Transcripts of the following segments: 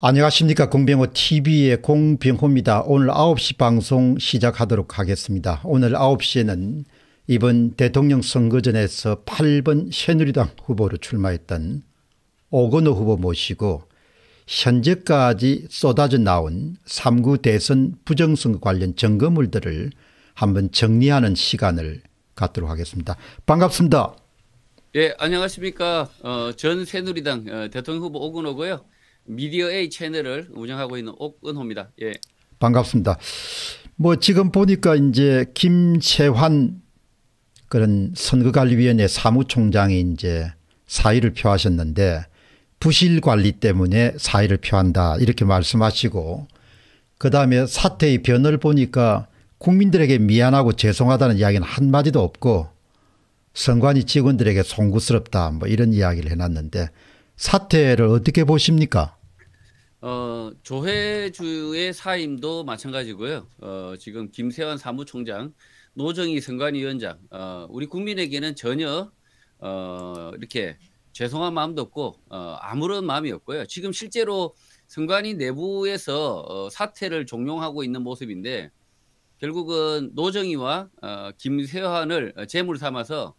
안녕하십니까 공병호 tv의 공병호입니다. 오늘 9시 방송 시작하도록 하겠습니다. 오늘 9시에는 이번 대통령 선거전에서 8번 새누리당 후보로 출마했던 오건호 후보 모시고 현재까지 쏟아져 나온 3구 대선 부정선거 관련 점검물들을 한번 정리하는 시간을 갖도록 하겠습니다. 반갑습니다. 예, 안녕하십니까. 어, 전 새누리당 어, 대통령 후보 오건호고요. 미디어 A 채널을 운영하고 있는 옥은호입니다. 예. 반갑습니다. 뭐 지금 보니까 이제 김채환 그런 선거관리위원회 사무총장이 이제 사의를 표하셨는데 부실 관리 때문에 사의를 표한다 이렇게 말씀하시고 그다음에 사태의 변을 보니까 국민들에게 미안하고 죄송하다는 이야기는 한마디도 없고 선관위 직원들에게 송구스럽다 뭐 이런 이야기를 해놨는데 사태를 어떻게 보십니까? 어, 조혜주의 사임도 마찬가지고요. 어, 지금 김세환 사무총장, 노정희 선관위원장, 어, 우리 국민에게는 전혀 어, 이렇게 죄송한 마음도 없고 어, 아무런 마음이 없고요. 지금 실제로 선관위 내부에서 어, 사태를 종용하고 있는 모습인데 결국은 노정희와 어, 김세환을 재물 삼아서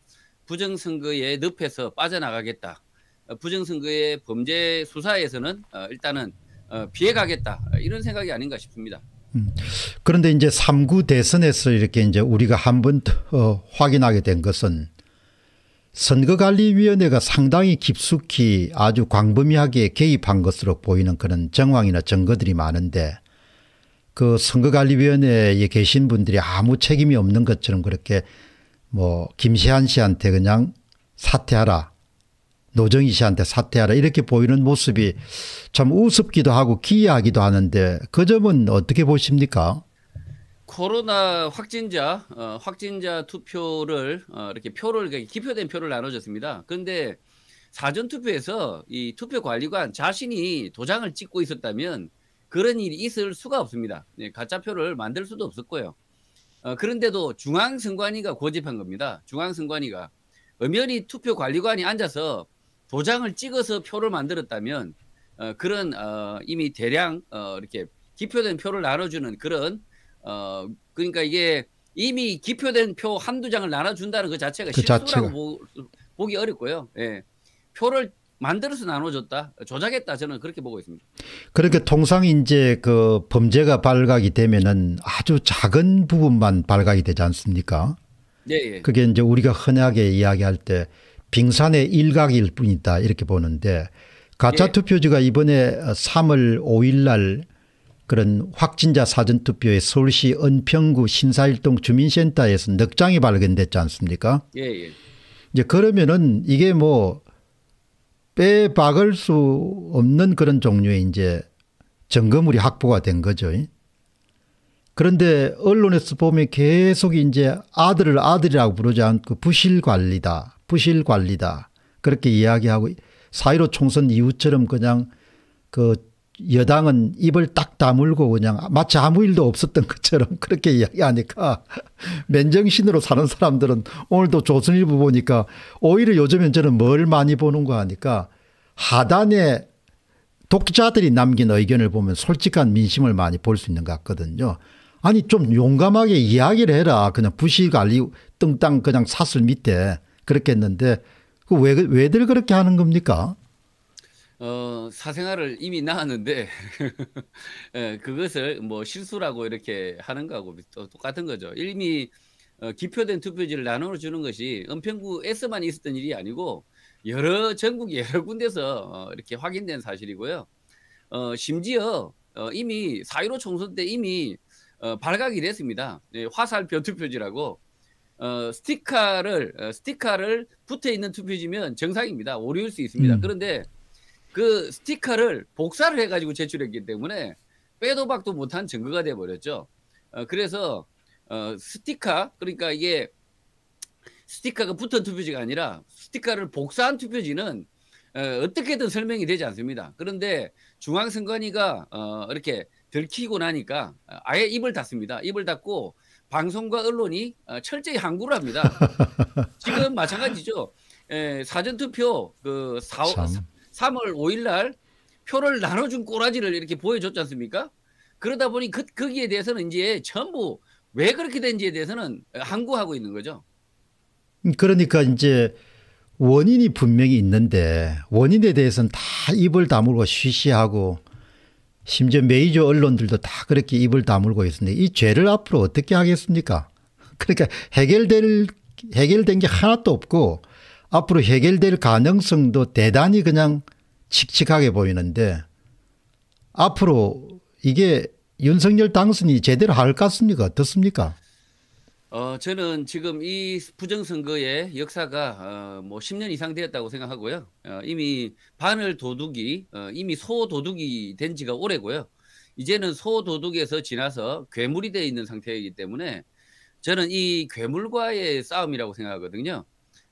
부정선거에 늪에서 빠져나가겠다. 어, 부정선거의 범죄 수사에서는 어, 일단은 비해가겠다 어, 이런 생각이 아닌가 싶습니다. 음. 그런데 이제 3구 대선에서 이렇게 이제 우리가 한번 어, 확인하게 된 것은 선거관리위원회가 상당히 깊숙이 아주 광범위하게 개입한 것으로 보이는 그런 정황이나 증거들이 많은데 그 선거관리위원회에 계신 분들이 아무 책임이 없는 것처럼 그렇게 뭐 김시한 씨한테 그냥 사퇴하라 노정희 씨한테 사퇴하라 이렇게 보이는 모습이 참 우습기도 하고 기이하기도 하는데 그 점은 어떻게 보십니까? 코로나 확진자 어, 확진자 투표를 어, 이렇게 표를 그러니까 기표된 표를 나눠줬습니다. 그런데 사전 투표에서 이 투표 관리관 자신이 도장을 찍고 있었다면 그런 일이 있을 수가 없습니다. 네, 가짜 표를 만들 수도 없었고요. 어, 그런데도 중앙선관위가 고집한 겁니다. 중앙선관위가 엄연히 투표 관리관이 앉아서 도장을 찍어서 표를 만들었다면 어, 그런 어, 이미 대량 어, 이렇게 기표된 표를 나눠주는 그런 어, 그러니까 이게 이미 기표된 표 한두 장을 나눠준다는 그 자체가 그 실수라고 자체가. 보, 기 어렵고요. 예. 표를 만들어서 나눠줬다, 조작했다 저는 그렇게 보고 있습니다. 그렇게 통상 이제 그 범죄가 발각이 되면은 아주 작은 부분만 발각이 되지 않습니까? 네. 예. 그게 이제 우리가 흔하게 이야기할 때 빙산의 일각일 뿐이다 이렇게 보는데 가짜 예. 투표지가 이번에 3월 5일 날 그런 확진자 사전투표에 서울시 은평구 신사일동 주민센터에서 넉 장이 발견됐지 않습니까? 예, 예. 이제 그러면은 이게 뭐 빼박을 수 없는 그런 종류의 이제 점거물이 확보가 된 거죠. 그런데 언론에서 보면 계속 이제 아들을 아들이라고 부르지 않고 부실 관리다. 부실 관리다. 그렇게 이야기하고 사이로 총선 이후처럼 그냥 그 여당은 입을 딱 다물고 그냥 마치 아무 일도 없었던 것처럼 그렇게 이야기하니까 맨정신으로 사는 사람들은 오늘도 조선일보 보니까 오히려 요즘엔 저는 뭘 많이 보는 거 하니까 하단에 독자들이 남긴 의견을 보면 솔직한 민심을 많이 볼 수 있는 것 같거든요. 아니 좀 용감하게 이야기를 해라. 그냥 부실관리 뚱땅 그냥 사슬 밑에 그렇겠는데 그 왜 왜들 그렇게 하는 겁니까? 어, 사생활을 이미 낳았는데 예, 그것을 뭐 실수라고 이렇게 하는 거하고 똑같은 거죠. 이미 어, 기표된 투표지를 나눠 주는 것이 은평구에서만 있었던 일이 아니고 여러 전국 여러 군데서 어, 이렇게 확인된 사실이고요. 어, 심지어 어, 이미 4.15 총선 때 이미 어, 발각이 됐습니다. 예, 화살 변투표지라고 어, 스티커를 어, 스티커를 붙어 있는 투표지면 정상입니다. 오류일 수 있습니다. 음. 그런데 그 스티커를 복사를 해가지고 제출했기 때문에 빼도 박도 못한 증거가 돼 버렸죠. 어, 그래서 어, 스티커 그러니까 이게 스티커가 붙은 투표지가 아니라 스티커를 복사한 투표지는 어, 어떻게든 설명이 되지 않습니다. 그런데 중앙선관위가 어, 이렇게 들키고 나니까 아예 입을 닫습니다. 입을 닫고 방송과 언론이 어, 철저히 항구를 합니다. 지금 마찬가지죠. 예, 사전투표 그 4, 3월 5일 날 표를 나눠준 꼬라지를 이렇게 보여줬지 않습니까? 그러다 보니 그, 거기에 대해서는 이제 전부 왜 그렇게 된지에 대해서는 항구하고 있는 거죠. 음, 그러니까 이제 원인이 분명히 있는데 원인에 대해서는 다 입을 다물고 쉬쉬하고 심지어 메이저 언론들도 다 그렇게 입을 다물고 있습니다. 이 죄를 앞으로 어떻게 하겠습니까? 그러니까 해결될, 해결된 게 하나도 없고 앞으로 해결될 가능성도 대단히 그냥 칙칙하게 보이는데 앞으로 이게 윤석열 당선이 제대로 할 것 같습니까? 어떻습니까? 어, 저는 지금 이 부정선거의 역사가 어, 뭐 10년 이상 되었다고 생각하고요. 어, 이미 바늘 도둑이 어, 이미 소 도둑이 된 지가 오래고요. 이제는 소 도둑에서 지나서 괴물이 되어 있는 상태이기 때문에 저는 이 괴물과의 싸움이라고 생각하거든요.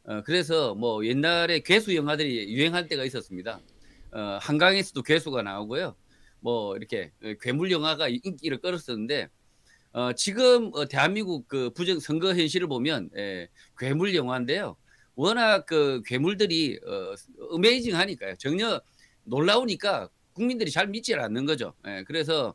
어, 그래서 뭐 옛날에 괴수 영화들이 유행할 때가 있었습니다. 어, 한강에서도 괴수가 나오고요. 뭐 이렇게 괴물 영화가 인기를 끌었었는데 어, 지금 어, 대한민국 그 부정 선거 현실을 보면 예, 괴물 영화인데요. 워낙 그 괴물들이 어, 어메이징하니까요. 전혀 놀라우니까 국민들이 잘 믿지 않는 거죠. 예, 그래서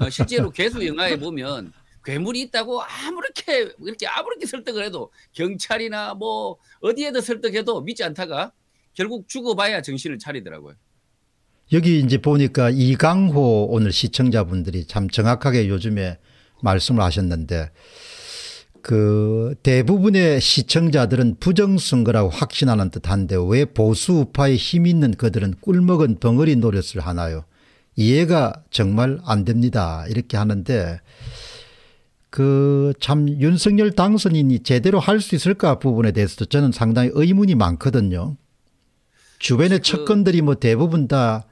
어, 실제로 개수 영화에 보면 괴물이 있다고 아무렇게 이렇게 아무렇게 설득을 해도 경찰이나 뭐 어디에도 설득해도 믿지 않다가 결국 죽어봐야 정신을 차리더라고요. 여기 이제 보니까 이강호 오늘 시청자분들이 참 정확하게 요즘에 말씀을 하셨는데 그 대부분의 시청자들은 부정선거라고 확신하는 듯한데 왜보수우파에힘 있는 그들은 꿀먹은 덩어리 노릇을 하나요. 이해가 정말 안 됩니다. 이렇게 하는데 그 참 윤석열 당선인이 제대로 할 수 있을까 부분에 대해서도 저는 상당히 의문이 많거든요. 주변의 그... 측근들이 뭐 대부분 다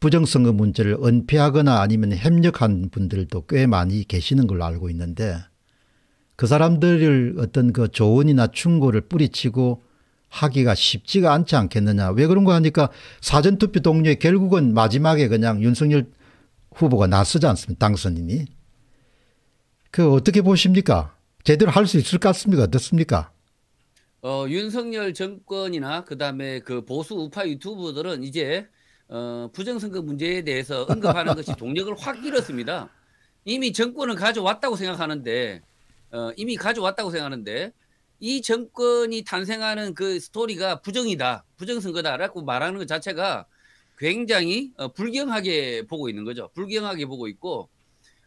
부정선거 문제를 은폐하거나 아니면 협력한 분들도 꽤 많이 계시는 걸로 알고 있는데 그 사람들을 어떤 그 조언이나 충고를 뿌리치고 하기가 쉽지가 않지 않겠느냐. 왜그런거 하니까 사전투표 동료에 결국은 마지막에 그냥 윤석열 후보가 나서지 않습니까? 당선인이. 그 어떻게 보십니까? 제대로 할 수 있을 것 같습니까? 어떻습니까? 어, 윤석열 정권이나 그다음에 그 보수 우파 유튜브들은 이제 어, 부정선거 문제에 대해서 언급하는 것이 동력을 확 잃었습니다. 이미 정권을 가져왔다고 생각하는데 어, 이미 가져왔다고 생각하는데 이 정권이 탄생하는 그 스토리가 부정이다, 부정선거다라고 말하는 것 자체가 굉장히 어, 불경하게 보고 있는 거죠. 불경하게 보고 있고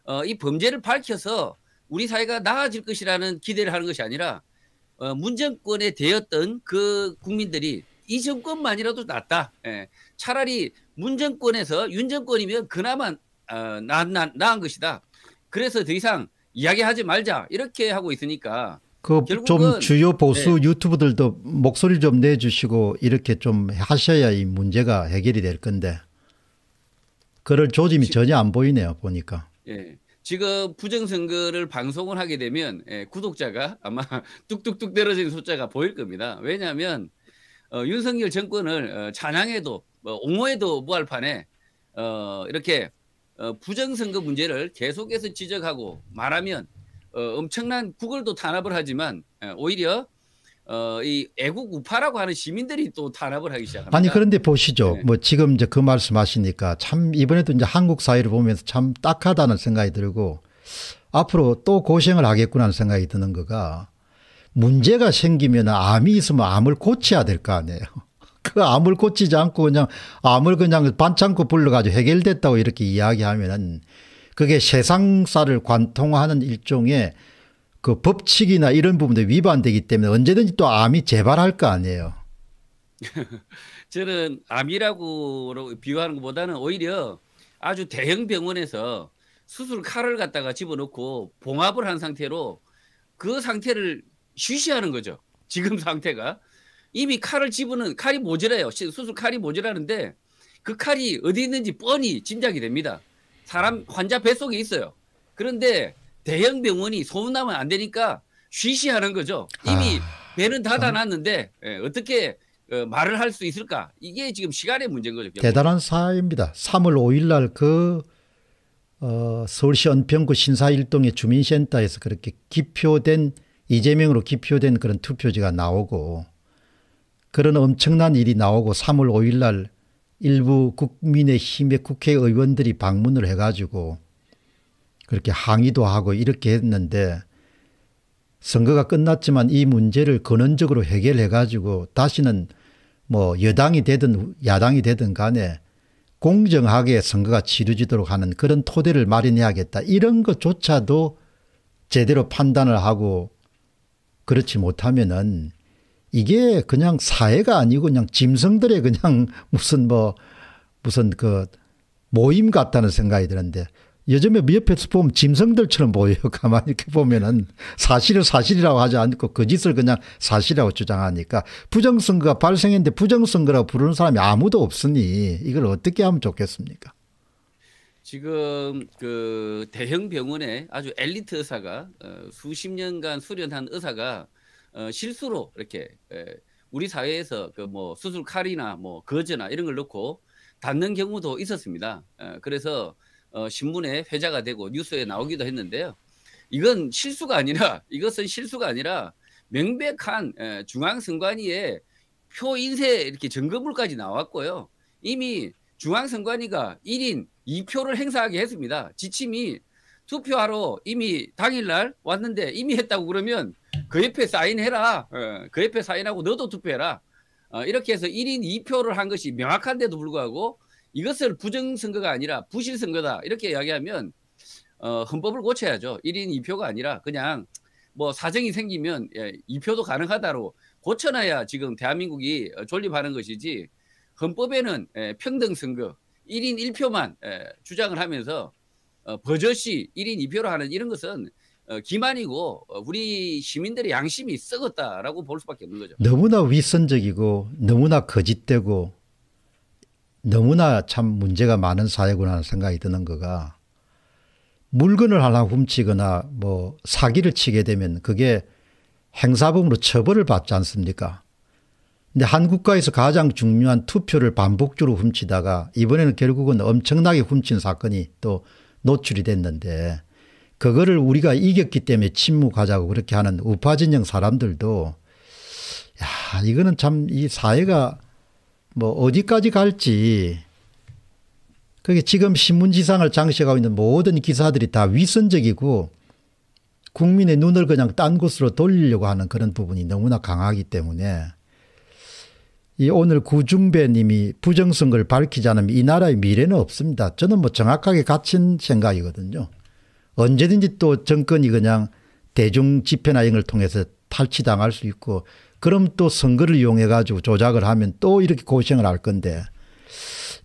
어, 이 범죄를 밝혀서 우리 사회가 나아질 것이라는 기대를 하는 것이 아니라 어, 문정권에 되었던 그 국민들이 이 정권만이라도 낫다. 예. 차라리 문정권에서 윤정권이면 그나마 어, 나, 나, 나은 것이다. 그래서 더 이상 이야기하지 말자 이렇게 하고 있으니까 그 좀 주요 보수 네. 유튜브들도 목소리 좀 내주시고 이렇게 좀 하셔야 이 문제가 해결이 될 건데 그럴 조짐이 전혀 안 보이네요 보니까. 예. 지금 부정선거를 방송을 하게 되면 예, 구독자가 아마 뚝뚝뚝 떨어지는 숫자가 보일 겁니다. 왜냐하면 어, 윤석열 정권을 어, 찬양해도 어, 옹호해도 무할 판에 어, 이렇게 어, 부정선거 문제를 계속해서 지적하고 말하면 어, 엄청난 구걸도 탄압을 하지만 어, 오히려 어, 이 애국 우파라고 하는 시민들이 또 탄압을 하기 시작합니다. 아니 그런데 보시죠. 네. 뭐 지금 이제 그 말씀하시니까 참 이번에도 이제 한국 사회를 보면서 참 딱하다는 생각이 들고 앞으로 또 고생을 하겠구나 하는 생각이 드는 거가 문제가 생기면 암이 있으면 암을 고쳐야 될 거 아니에요. 그 암을 고치지 않고 그냥 암을 그냥 반창고 불러가지고 해결됐다고 이렇게 이야기하면은 그게 세상사를 관통하는 일종의 그 법칙이나 이런 부분에 위반되기 때문에 언제든지 또 암이 재발할 거 아니에요. 저는 암이라고 비유하는 것보다는 오히려 아주 대형 병원에서 수술 칼을 갖다가 집어넣고 봉합을 한 상태로 그 상태를 쉬쉬하는 거죠. 지금 상태가. 이미 칼을 집어는 칼이 모자라요. 수술 칼이 모자라는데 그 칼이 어디 있는지 뻔히 짐작이 됩니다. 사람 환자 뱃속에 있어요. 그런데 대형 병원이 소문나면 안 되니까 쉬쉬하는 거죠. 이미 아... 배는 닫아놨는데 예, 어떻게 어, 말을 할 수 있을까? 이게 지금 시간의 문제인 거죠. 대단한 사입니다. 3월 5일 날그 어, 서울시 은평구 신사일동의 주민센터에서 그렇게 기표된 이재명으로 기표된 그런 투표지가 나오고 그런 엄청난 일이 나오고 3월 5일 날 일부 국민의힘의 국회의원들이 방문을 해가지고 그렇게 항의도 하고 이렇게 했는데 선거가 끝났지만 이 문제를 근원적으로 해결해 가지고 다시는 뭐 여당이 되든 야당이 되든 간에 공정하게 선거가 치루지도록 하는 그런 토대를 마련해야겠다. 이런 것조차도 제대로 판단을 하고 그렇지 못하면은 이게 그냥 사회가 아니고 그냥 짐승들의 그냥 무슨 뭐 무슨 그 모임 같다는 생각이 드는데 요즘에 옆에서 보면 짐승들처럼 보여요. 가만히 이렇게 보면은 사실을 사실이라고 하지 않고 거짓을 그 그냥 사실이라고 주장하니까 부정선거가 발생했는데 부정선거라고 부르는 사람이 아무도 없으니 이걸 어떻게 하면 좋겠습니까? 지금 그 대형 병원에 아주 엘리트 의사가 어, 수십 년간 수련한 의사가 어, 실수로 이렇게 에, 우리 사회에서 그 뭐 수술 칼이나 뭐 거즈나 이런 걸 넣고 닿는 경우도 있었습니다. 에, 어, 그래서 어, 신문에 회자가 되고 뉴스에 나오기도 했는데요. 이건 실수가 아니라 이것은 실수가 아니라 명백한 에, 중앙선관위에 표 인쇄 이렇게 점검물까지 나왔고요. 이미 중앙선관위가 1인 2표를 행사하게 했습니다. 지침이 투표하러 이미 당일날 왔는데 이미 했다고 그러면 그 옆에 사인해라. 어, 그 옆에 사인하고 너도 투표해라. 어, 이렇게 해서 1인 2표를 한 것이 명확한데도 불구하고 이것을 부정선거가 아니라 부실선거다. 이렇게 이야기하면 어, 헌법을 고쳐야죠. 1인 2표가 아니라 그냥 뭐 사정이 생기면 2표도 예, 가능하다로 고쳐놔야 지금 대한민국이 존립하는 것이지 헌법에는 평등 선거 1인 1표만 주장을 하면서 어, 버젓이 1인 2표로 하는 이런 것은 어, 기만이고 어, 우리 시민들의 양심이 썩었다라고 볼 수밖에 없는 거죠. 너무나 위선적이고 너무나 거짓되고 너무나 참 문제가 많은 사회구나 하는 생각이 드는 거가 물건을 하나 훔치거나 뭐 사기를 치게 되면 그게 행사범으로 처벌을 받지 않습니까? 근데 한국가에서 가장 중요한 투표를 반복적으로 훔치다가 이번에는 결국은 엄청나게 훔친 사건이 또 노출이 됐는데 그거를 우리가 이겼기 때문에 침묵하자고 그렇게 하는 우파 진영 사람들도 야 이거는 참 이 사회가 뭐 어디까지 갈지 그게 지금 신문지상을 장식하고 있는 모든 기사들이 다 위선적이고 국민의 눈을 그냥 딴 곳으로 돌리려고 하는 그런 부분이 너무나 강하기 때문에 이 오늘 구중배님이 부정선거를 밝히지 않으면 이 나라의 미래는 없습니다. 저는 뭐 정확하게 갇힌 생각이거든요. 언제든지 또 정권이 그냥 대중 집회나 이런 걸 통해서 탈취당할 수 있고 그럼 또 선거를 이용해 가지고 조작을 하면 또 이렇게 고생을 할 건데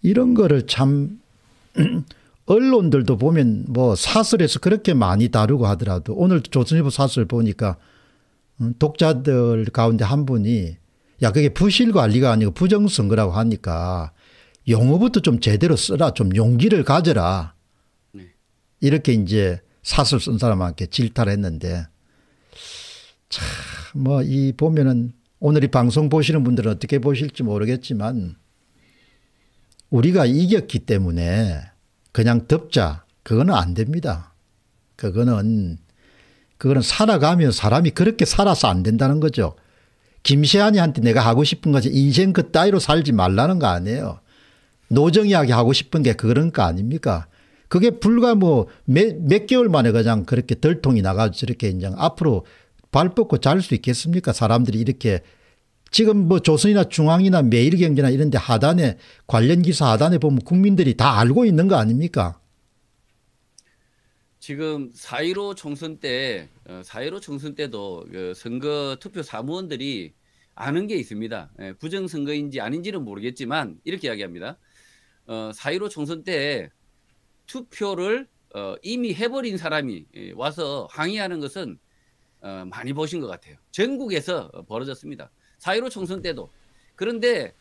이런 거를 참 언론들도 보면 뭐 사설에서 그렇게 많이 다루고 하더라도 오늘 조선일보 사설 보니까 음, 독자들 가운데 한 분이 야, 그게 부실관리가 아니고 부정선거라고 하니까 용어부터 좀 제대로 쓰라. 좀 용기를 가져라. 네. 이렇게 이제 사설 쓴 사람한테 질타를 했는데 참, 뭐, 이 보면은 오늘 이 방송 보시는 분들은 어떻게 보실지 모르겠지만 우리가 이겼기 때문에 그냥 덮자. 그거는 안 됩니다. 그거는, 그거는 살아가면 사람이 그렇게 살아서 안 된다는 거죠. 김시환이한테 내가 하고 싶은 것이 인생 그 따위로 살지 말라는 거 아니에요. 노정이하게 하고 싶은 게 그런 거 아닙니까? 그게 불과 뭐몇 개월 만에 그냥 그렇게 덜통이 나가서 저렇게 인정 앞으로 발 뻗고 잘 수 있겠습니까? 사람들이 이렇게 지금 뭐 조선이나 중앙이나 매일경제나 이런 데 하단에 관련 기사 하단에 보면 국민들이 다 알고 있는 거 아닙니까? 지금 4.15 총선 때, 4.15 어, 총선 때도 그 선거 투표 사무원들이 아는 게 있습니다. 예, 부정선거인지 아닌지는 모르겠지만, 이렇게 이야기합니다. 4.15 어, 총선 때 투표를 어, 이미 해버린 사람이 예, 와서 항의하는 것은 많이 보신 것 같아요. 전국에서 벌어졌습니다. 4.15 총선 때도. 그런데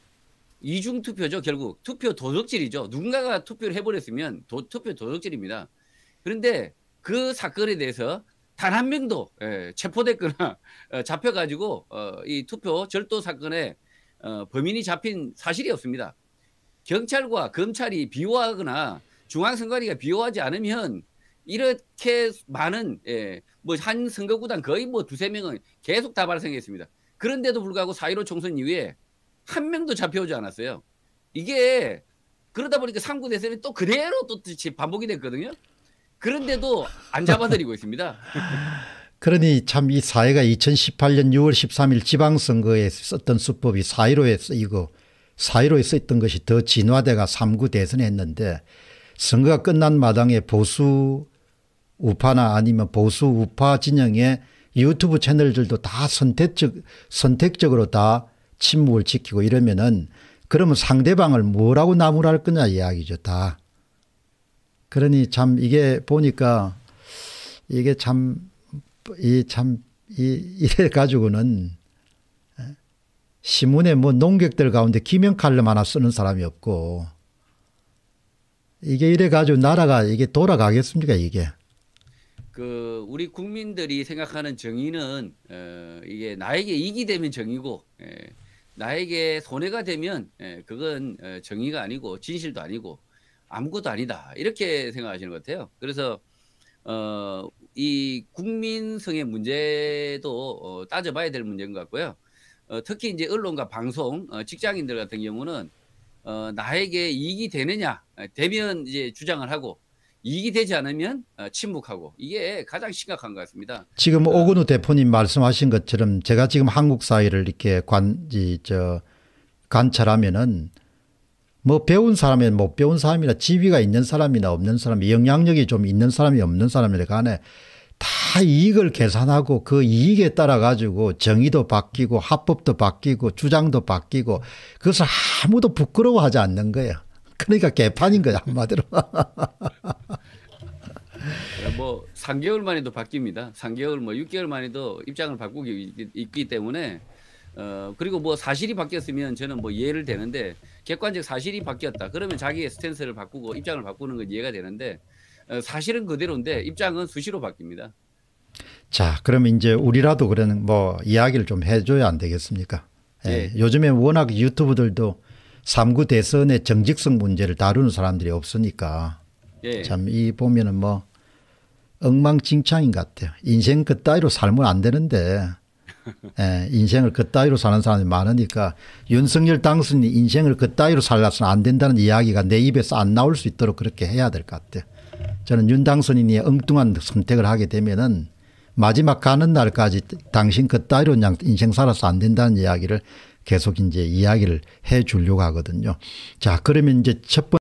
이중투표죠, 결국. 투표 도둑질이죠. 누군가가 투표를 해버렸으면 도, 투표 도둑질입니다. 그런데 그 사건에 대해서 단 한 명도 예, 체포됐거나 어, 잡혀가지고 어, 이 투표 절도 사건에 어, 범인이 잡힌 사실이 없습니다. 경찰과 검찰이 비호하거나 중앙선관위가 비호하지 않으면 이렇게 많은 예, 뭐한 선거구단 거의 뭐 두세 명은 계속 다 발생했습니다. 그런데도 불구하고 4.15 총선 이후에 한 명도 잡혀오지 않았어요. 이게 그러다 보니까 3구 대선이 또 그대로 또 반복이 됐거든요. 그런데도 안 잡아들이고 있습니다. 그러니 참 이 사회가 2018년 6월 13일 지방선거에 썼던 수법이 4.15에 쓰이고 4.15에 쓰였던 것이 더 진화돼가 3구 대선에 했는데 선거가 끝난 마당에 보수 우파나 아니면 보수 우파 진영의 유튜브 채널들도 다 선택적, 선택적으로 다 침묵을 지키고 이러면은 그러면 상대방을 뭐라고 나무랄 거냐 이야기죠 다. 그러니 참 이게 보니까 이게 참, 이 참, 이, 이래 가지고는 시문에 뭐 농객들 가운데 기명 칼럼 하나 쓰는 사람이 없고 이게 이래 가지고 나라가 이게 돌아가겠습니까 이게? 그 우리 국민들이 생각하는 정의는 어, 이게 나에게 이익이 되면 정의고 에, 예, 나에게 손해가 되면 에, 예, 그건 에, 어, 정의가 아니고 진실도 아니고 아무것도 아니다 이렇게 생각하시는 것 같아요. 그래서 어, 이 국민성의 문제도 어, 따져봐야 될 문제인 것 같고요. 어, 특히 이제 언론과 방송, 어, 직장인들 같은 경우는 어, 나에게 이익이 되느냐 되면 이제 주장을 하고 이익이 되지 않으면 어, 침묵하고 이게 가장 심각한 것 같습니다. 지금 오근우 대표님 말씀하신 것처럼 제가 지금 한국 사회를 이렇게 관, 이, 저, 관찰하면은 뭐 배운 사람이 못 뭐 배운 사람이나 지위가 있는 사람이나 없는 사람, 영향력이 좀 있는 사람이 없는 사람에 간에 다 이익을 계산하고 그 이익에 따라 가지고 정의도 바뀌고 합법도 바뀌고 주장도 바뀌고 그것을 아무도 부끄러워하지 않는 거예요. 그러니까 개판인 거야 한마디로. 뭐 3개월 만에도 바뀝니다. 3개월 뭐 6개월 만에도 입장을 바꾸기 있기 때문에 어 그리고 뭐 사실이 바뀌었으면 저는 뭐 이해를 되는데 객관적 사실이 바뀌었다 그러면 자기의 스탠스를 바꾸고 입장을 바꾸는 건 이해가 되는데 어, 사실은 그대로인데 입장은 수시로 바뀝니다. 자 그러면 이제 우리라도 그런 뭐 이야기를 좀 해줘야 안 되겠습니까? 예. 예. 요즘에 워낙 유튜브들도 삼구 대선의 정직성 문제를 다루는 사람들이 없으니까 예. 참이 보면은 뭐 엉망진창인 것 같아요. 인생 그따위로 살면 안 되는데 예, 인생을 그따위로 사는 사람이 많으니까 윤석열 당선인 인생을 그따위로 살라서는 안 된다는 이야기가 내 입에서 안 나올 수 있도록 그렇게 해야 될 것 같아요. 저는 윤 당선인이 엉뚱한 선택을 하게 되면은 마지막 가는 날까지 당신 그따위로 그냥 인생 살아서 안 된다는 이야기를 계속 이제 이야기를 해 주려고 하거든요. 자, 그러면 이제 첫 번째